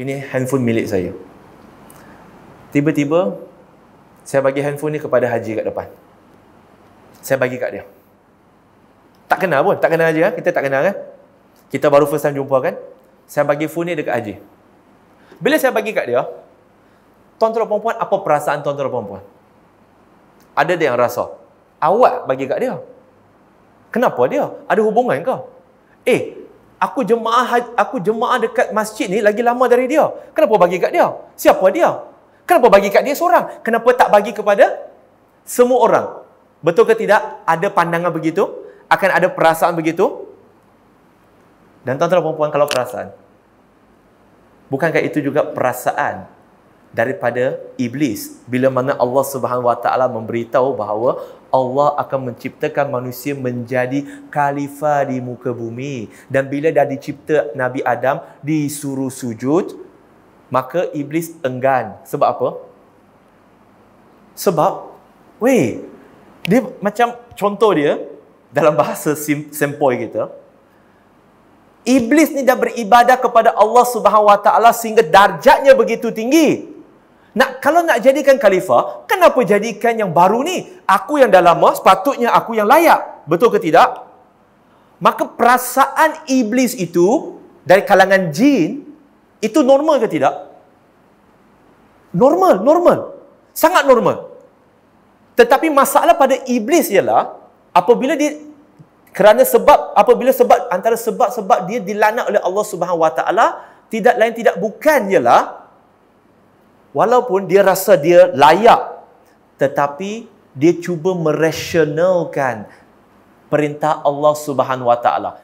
Ini handphone milik saya. Tiba-tiba, saya bagi handphone ni kepada Haji kat depan. Saya bagi kat dia. Tak kenal pun, tak kenal Haji kan? Kita tak kenal kan? Kita baru first time jumpa kan? Saya bagi phone ni dekat Haji. Bila saya bagi kat dia, tuan-tuan perempuan, apa perasaan tuan-tuan perempuan? Ada dia yang rasa, awak bagi kat dia. Kenapa dia? Ada hubungan ke? Eh, aku jemaah aku jemaah dekat masjid ni lagi lama dari dia. Kenapa bagi kat dia? Siapa dia? Kenapa bagi kat dia seorang? Kenapa tak bagi kepada semua orang? Betul ke tidak ada pandangan begitu? Akan ada perasaan begitu? Dan tuan-tuan perempuan kalau perasaan Bukankah itu juga perasaan daripada iblis bila mana Allah Subhanahu Wa Taala memberitahu bahawa Allah akan menciptakan manusia menjadi khalifah di muka bumi dan bila dah dicipta Nabi Adam disuruh sujud maka iblis enggan sebab apa sebab weh dia macam contoh dia dalam bahasa sim, sempoi kita iblis ni dah beribadah kepada Allah Subhanahu Wa Taala sehingga darjatnya begitu tinggi nak kalau nak jadikan khalifah, kenapa jadikan yang baru ni? Aku yang dah lama, sepatutnya aku yang layak. Betul ke tidak? Maka perasaan iblis itu dari kalangan jin itu normal ke tidak? Normal, normal. Sangat normal. Tetapi masalah pada iblis ialah apabila dia kerana sebab apabila sebab antara sebab-sebab dia dilanak oleh Allah Subhanahu Wa Taala tidak lain tidak bukan ialah Walaupun dia rasa dia layak tetapi dia cuba merasionalkan perintah Allah Subhanahu Wa Taala.